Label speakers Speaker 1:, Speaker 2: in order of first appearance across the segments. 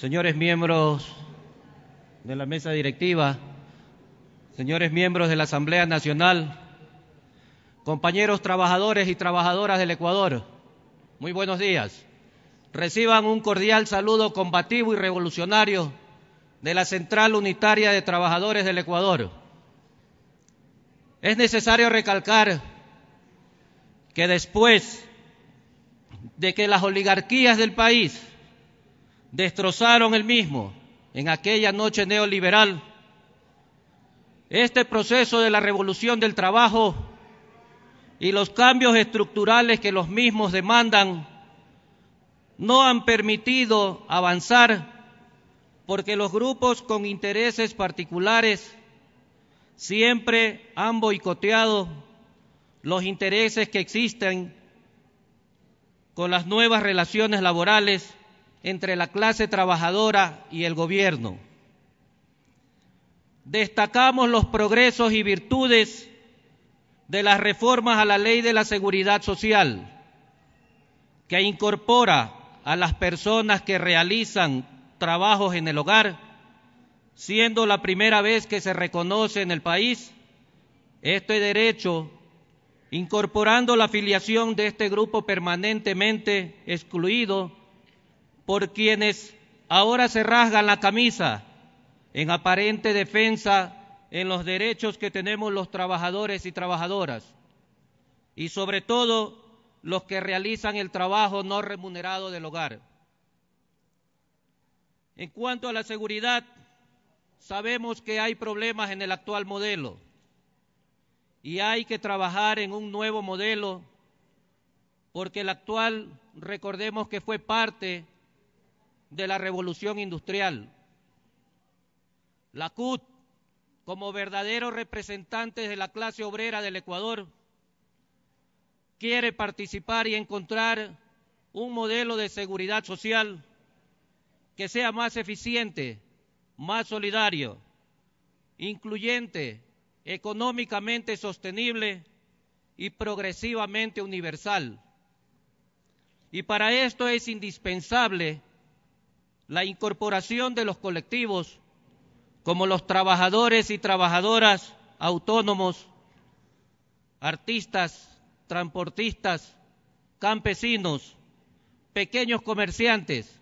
Speaker 1: señores miembros de la mesa directiva, señores miembros de la Asamblea Nacional, compañeros trabajadores y trabajadoras del Ecuador, muy buenos días. Reciban un cordial saludo combativo y revolucionario de la Central Unitaria de Trabajadores del Ecuador. Es necesario recalcar que después de que las oligarquías del país destrozaron el mismo en aquella noche neoliberal. Este proceso de la revolución del trabajo y los cambios estructurales que los mismos demandan no han permitido avanzar porque los grupos con intereses particulares siempre han boicoteado los intereses que existen con las nuevas relaciones laborales entre la clase trabajadora y el gobierno. Destacamos los progresos y virtudes de las reformas a la ley de la seguridad social, que incorpora a las personas que realizan trabajos en el hogar, siendo la primera vez que se reconoce en el país este derecho, incorporando la afiliación de este grupo permanentemente excluido por quienes ahora se rasgan la camisa en aparente defensa en los derechos que tenemos los trabajadores y trabajadoras, y sobre todo los que realizan el trabajo no remunerado del hogar. En cuanto a la seguridad, sabemos que hay problemas en el actual modelo y hay que trabajar en un nuevo modelo porque el actual, recordemos que fue parte de la revolución industrial. La CUT, como verdaderos representantes de la clase obrera del Ecuador, quiere participar y encontrar un modelo de seguridad social que sea más eficiente, más solidario, incluyente, económicamente sostenible y progresivamente universal. Y para esto es indispensable la incorporación de los colectivos como los trabajadores y trabajadoras autónomos, artistas, transportistas, campesinos, pequeños comerciantes,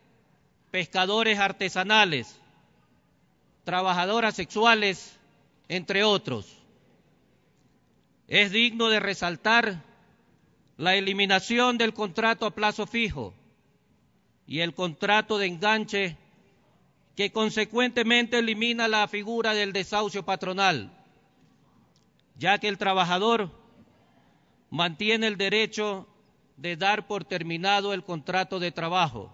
Speaker 1: pescadores artesanales, trabajadoras sexuales, entre otros. Es digno de resaltar la eliminación del contrato a plazo fijo, y el contrato de enganche que consecuentemente elimina la figura del desahucio patronal, ya que el trabajador mantiene el derecho de dar por terminado el contrato de trabajo,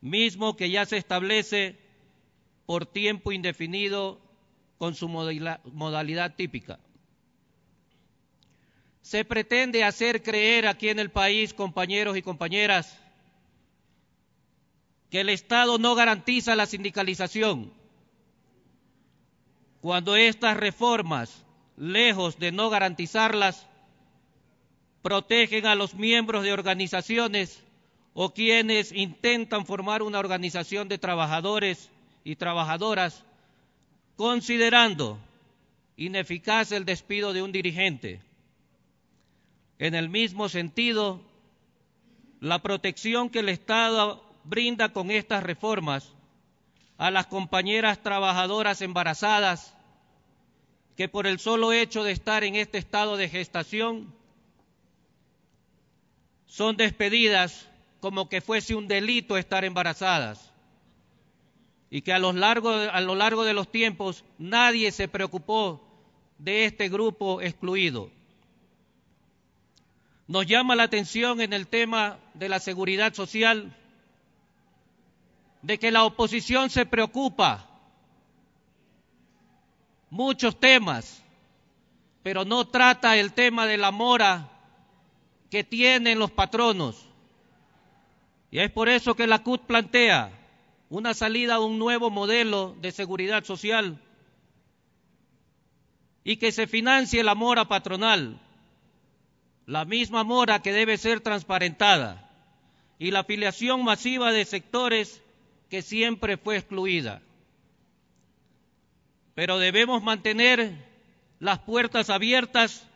Speaker 1: mismo que ya se establece por tiempo indefinido con su modalidad típica. Se pretende hacer creer aquí en el país, compañeros y compañeras, que el Estado no garantiza la sindicalización. Cuando estas reformas, lejos de no garantizarlas, protegen a los miembros de organizaciones o quienes intentan formar una organización de trabajadores y trabajadoras, considerando ineficaz el despido de un dirigente. En el mismo sentido, la protección que el Estado brinda con estas reformas a las compañeras trabajadoras embarazadas que por el solo hecho de estar en este estado de gestación son despedidas como que fuese un delito estar embarazadas y que a lo largo, a lo largo de los tiempos nadie se preocupó de este grupo excluido. Nos llama la atención en el tema de la seguridad social de que la oposición se preocupa. Muchos temas, pero no trata el tema de la mora que tienen los patronos. Y es por eso que la CUT plantea una salida a un nuevo modelo de seguridad social y que se financie la mora patronal, la misma mora que debe ser transparentada y la afiliación masiva de sectores que siempre fue excluida. Pero debemos mantener las puertas abiertas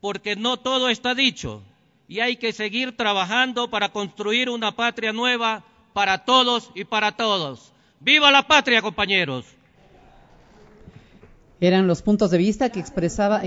Speaker 1: porque no todo está dicho y hay que seguir trabajando para construir una patria nueva para todos y para todos. ¡Viva la patria, compañeros! Eran los puntos de vista que expresaba.